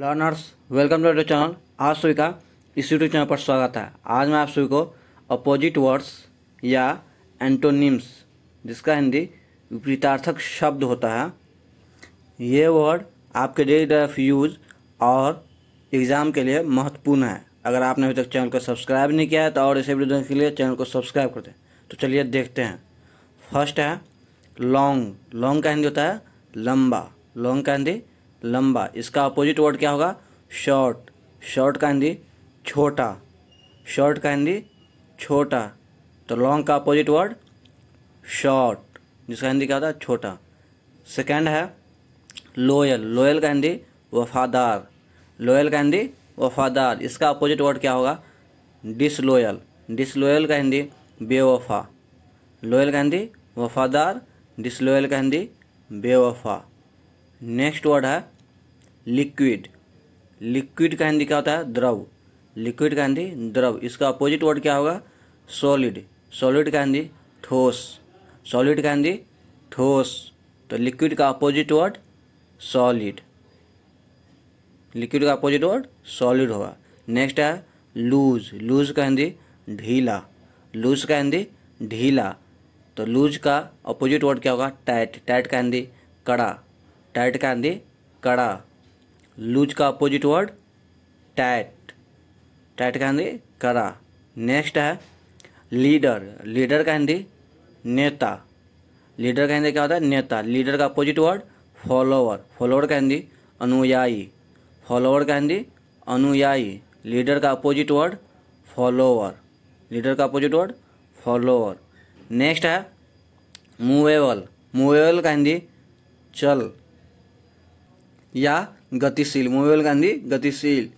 learners welcome to YouTube channel आप सभी का इस यूट्यूब चैनल पर स्वागत है आज मैं आप सभी को अपोजिट वर्ड्स या एंटोनिम्स जिसका हिंदी विपरीतार्थक शब्द होता है ये वर्ड आपके डेली लाइफ यूज और एग्ज़ाम के लिए महत्वपूर्ण है अगर आपने अभी तक चैनल को सब्सक्राइब नहीं किया है तो और इसे वीडियो देखने के लिए चैनल को सब्सक्राइब कर दें तो चलिए देखते हैं फर्स्ट है लॉन्ग लॉन्ग का हिंदी होता है लंबा लॉन्ग का हिंदी लंबा इसका अपोजिट वर्ड क्या होगा शॉर्ट शॉर्ट का हिंदी छोटा शॉर्ट का हिंदी छोटा तो लॉन्ग का अपोजिट वर्ड शॉर्ट जिसका हिंदी क्या होता है छोटा सेकेंड है लोयल लोयल का हिंदी वफादार लोयल का हिंदी वफादार इसका अपोजिट वर्ड क्या होगा डिसलोयल डिसलोयल का हिंदी बेवफा लोयल का हिंदी वफादार डिसलोयल का हिंदी बेवफा नेक्स्ट वर्ड है लिक्विड लिक्विड का हिंदी क्या होता है द्रव लिक्विड का हिंदी द्रव इसका अपोजिट वर्ड क्या होगा सॉलिड सॉलिड का हिंदी ठोस सॉलिड का हिंदी ठोस तो लिक्विड का अपोजिट वर्ड सॉलिड लिक्विड का अपोजिट वर्ड सॉलिड होगा नेक्स्ट है लूज लूज का हिंदी ढीला लूज का हिंदी ढीला तो लूज का अपोजिट वर्ड क्या होगा टाइट टाइट का हिंदी कड़ा टाइट का हिंदी कड़ा लूज का अपोजिट वर्ड टैट टैट का हिंदी करा नेक्स्ट है लीडर लीडर का हिंदी नेता लीडर का हिंदी क्या होता है नेता लीडर का अपोजिट वर्ड फॉलोवर फॉलोवर का हिंदी अनुयायी फॉलोवर का हिंदी अनुयायी लीडर का अपोजिट वर्ड फॉलोवर लीडर का अपोजिट वर्ड फॉलोवर नेक्स्ट है मूवेबल मूवेबल का हिंदी चल या गतिशील मूवेबल गांधी गतिशील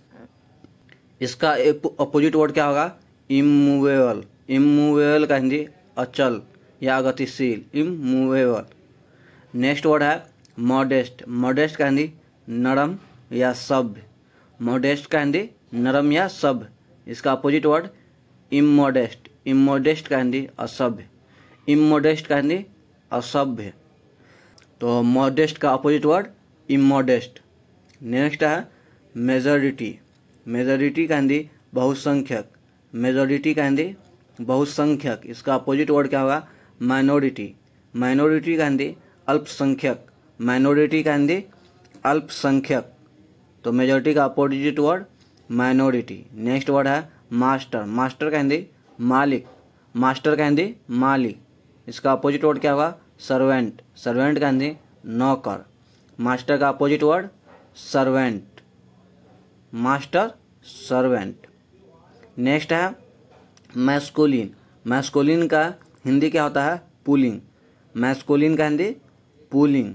इसका अपोजिट वर्ड क्या होगा इमूवेबल इमूवेबल गांधी अचल या गतिशील इमूवेबल नेक्स्ट वर्ड है मॉडेस्ट मॉडेस्ट गांधी नरम या सभ्य मॉडेस्ट गांधी नरम या सभ्य इसका अपोजिट वर्ड इमोडेस्ट इमोडेस्ट गांधी असभ्य इमोडेस्ट गांधी असभ्य तो मॉडेस्ट का अपोजिट वर्ड इमोडेस्ट नेक्स्ट है मेजोरिटी मेजोरिटी कह दी बहुसंख्यक मेजोरिटी कह दी बहुसंख्यक इसका अपोजिट वर्ड क्या होगा माइनॉरिटी माइनॉरिटी कह दी अल्पसंख्यक माइनॉरिटी कह दी अल्पसंख्यक तो मेजोरिटी का opposite word minority next word है मास्टर मास्टर का दी मालिक मास्टर का दी मालिक इसका अपोजिट वर्ड क्या होगा सर्वेंट सर्वेंट कह दी नौकर मास्टर का opposite word servant master servant next है मैस्कोलिन मैस्कोलिन का हिंदी क्या होता है पुलिंग मैस्कोलिन का हिंदी पुलिंग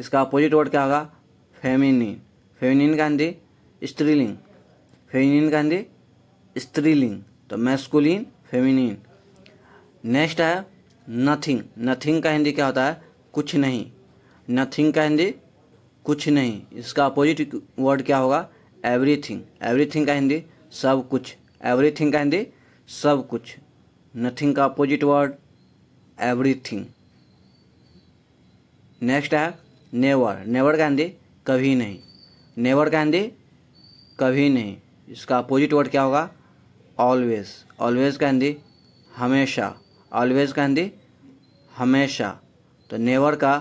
इसका अपोजिट वर्ड क्या होगा फेमिनिन फेमिनिन का हिंदी स्त्रीलिंग फेमिनिन का हिंदी स्त्रीलिंग तो मैस्कोलिन फेमिनिन नेक्स्ट है नथिंग नथिंग का हिंदी क्या होता है कुछ नहीं नथिंग का हिंदी कुछ नहीं इसका अपोजिट वर्ड क्या होगा एवरीथिंग एवरीथिंग का हिंदी सब कुछ एवरीथिंग का हिंदी सब कुछ नथिंग का अपोजिट वर्ड एवरीथिंग नेक्स्ट है नेवर नेवर का हिंदी कभी नहीं नेवर का हिंदी कभी नहीं इसका अपोजिट वर्ड क्या होगा ऑलवेज ऑलवेज का हिंदी हमेशा ऑलवेज का हिंदी हमेशा तो नेवर का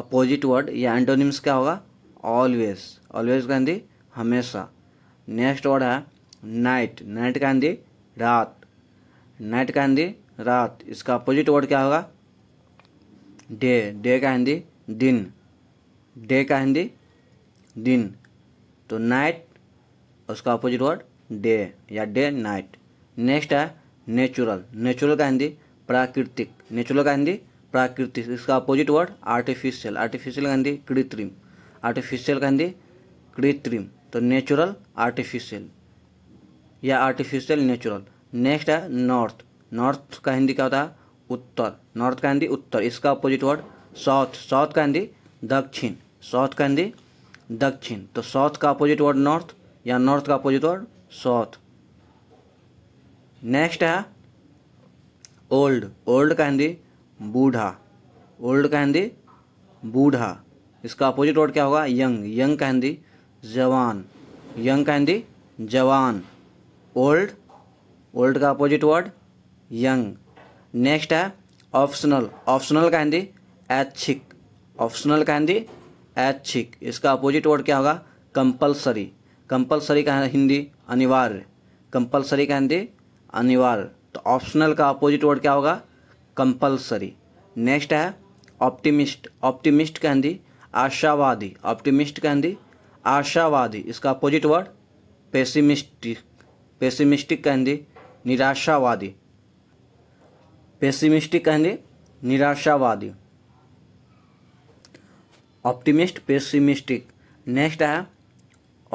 अपोजिट वर्ड या एंटोनिम्स क्या होगा ऑलवेज ऑलवेज का हिंदी हमेशा नेक्स्ट वर्ड है नाइट नाइट का हिंदी रात नाइट का हिंदी रात इसका अपोजिट वर्ड क्या होगा डे डे का हिंदी दिन डे का हिंदी दिन तो नाइट उसका अपोजिट वर्ड डे या डे नाइट नेक्स्ट है नेचुरल नेचुरल का हिंदी प्राकृतिक नेचुरल का हिंदी प्राकृतिक इसका अपोजिट वर्ड आर्टिफिशियल आर्टिफिशियल का कृत्रिम आर्टिफिशियल का कृत्रिम तो नेचुरल आर्टिफिशियल या आर्टिफिशियल नेचुरल नेक्स्ट है नॉर्थ नॉर्थ का हिंदी क्या होता है उत्तर नॉर्थ का हिंदी उत्तर इसका अपोजिट वर्ड साउथ साउथ का हिंदी दक्षिण साउथ का हिंदी दक्षिण तो साउथ का अपोजिट वर्ड नॉर्थ या नॉर्थ का अपोजिट वर्ड साउथ नेक्स्ट है ओल्ड ओल्ड का हिंदी बूढ़ा ओल्ड का हिंदी बूढ़ा इसका अपोजिट वर्ड क्या होगा यंग यंग का हिंदी जवान यंग का हिंदी जवान ओल्ड ओल्ड का अपोजिट वर्ड यंग नेक्स्ट है ऑप्शनल ऑप्शनल का हिंदी ऐच्छिक ऑप्शनल का हिंदी ऐच्छिक इसका अपोजिट वर्ड क्या होगा कंपलसरी कंपलसरी का हिंदी अनिवार्य कंपलसरी का हिंदी अनिवार्य तो ऑप्शनल का अपोजिट वर्ड क्या होगा कंपलसरी नेक्स्ट है ऑप्टिमिस्ट ऑप्टिमिस्ट कहती आशावादी ऑप्टिमिस्ट कहती आशावादी इसका अपोजिट वर्ड पेसिमिस्टिक पेसिमिस्टिक कहती निराशावादी पेसिमिस्टिक कहती निराशावादी ऑप्टिमिस्ट पेसिमिस्टिक नेक्स्ट है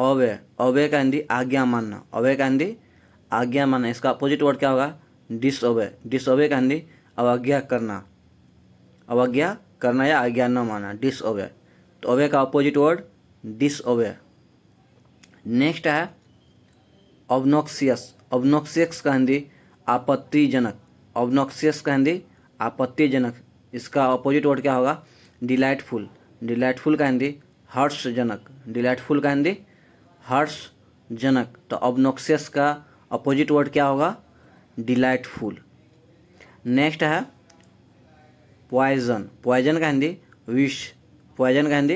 अवे अवे कहती आज्ञा मानना अवे कहती आज्ञा मानना इसका अपोजिट वर्ड क्या होगा डिसअवे डिसअवे कहती अवज्ञा करना अवज्ञा करना या आज्ञा न माना डिस ओवे तो ओवे का opposite word disobey next है ऑबनॉक्सियस ऑबनॉक्सियस का हिंदी आपत्तिजनक ऑबनॉक्सियस का हिंदी आपत्तिजनक इसका अपोजिट वर्ड क्या होगा डिलाइटफुल डिलाइटफुल का हिंदी हर्षजनक डिलाइटफुल का हिंदी हर्षजनक तो ऑबनॉक्सियस का अपोजिट वर्ड क्या होगा डिलाइटफुल नेक्स्ट है पॉइजन पॉइजन का हिंदी विष पॉइजन का हिंदी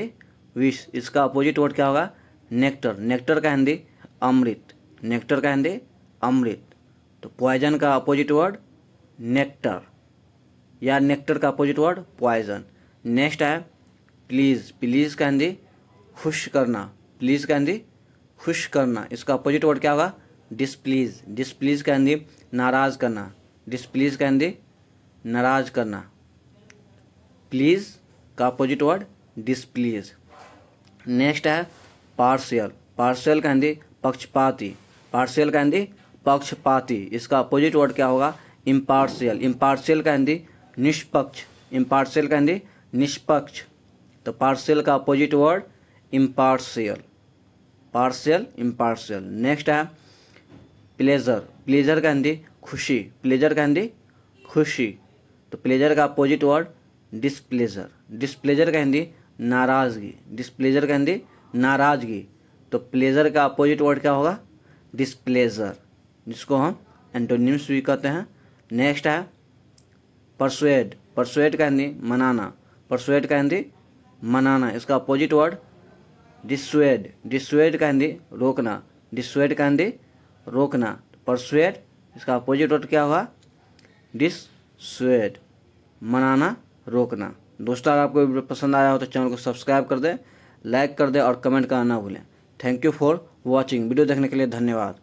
विष इसका अपोजिट वर्ड क्या होगा नेक्टर नेक्टर का हिंदी अमृत नेक्टर का हिंदी अमृत तो पॉइजन का अपोजिट वर्ड नेक्टर या नेक्टर का अपोजिट वर्ड पॉइजन नेक्स्ट है प्लीज़ प्लीज़ का हिंदी खुश करना प्लीज़ का हिंदी खुश करना इसका अपोजिट वर्ड क्या होगा डिसप्लीज डिसप्लीज का हिंदी नाराज़ करना डिसप्लीज का हिंदी नाराज करना प्लीज का अपोजिट वर्ड डिसप्लीज नेक्स्ट है पार्शियल पार्शियल का हिंदी पक्षपाती पार्शियल का हिंदी पक्षपाती इसका अपोजिट वर्ड क्या होगा इम्पार्शियल इम्पार्शियल का हिंदी निष्पक्ष इम्पार्शियल का हिंदी निष्पक्ष तो पार्शियल का opposite word impartial partial impartial next है प्लेजर प्लेजर का हिंदी खुशी प्लेजर का हिंदी खुशी तो प्लेजर का अपोजिट वर्ड डिस्प्लेजर डिस्प्लेजर का हिंदी नाराज़गी डिस्प्लेजर का हिंदी नाराज़गी तो प्लेजर का अपोजिट वर्ड क्या होगा डिस्प्लेजर जिसको हम एंटोनिम्स भी कहते हैं नेक्स्ट है परसुएड परसुएड का हिंदी मनाना परसुएड का हिंदी मनाना इसका अपोजिट वर्ड डिसुएड डिसुएड का हिंदी रोकना डिसुएड का हिंदी रोकना परसुएड इसका अपोजिट वर्ड क्या हुआ डिस स्वेड मनाना रोकना दोस्तों अगर आपको वीडियो पसंद आया हो तो चैनल को सब्सक्राइब कर दें लाइक कर दें और कमेंट करना ना भूलें thank you for watching video देखने के लिए धन्यवाद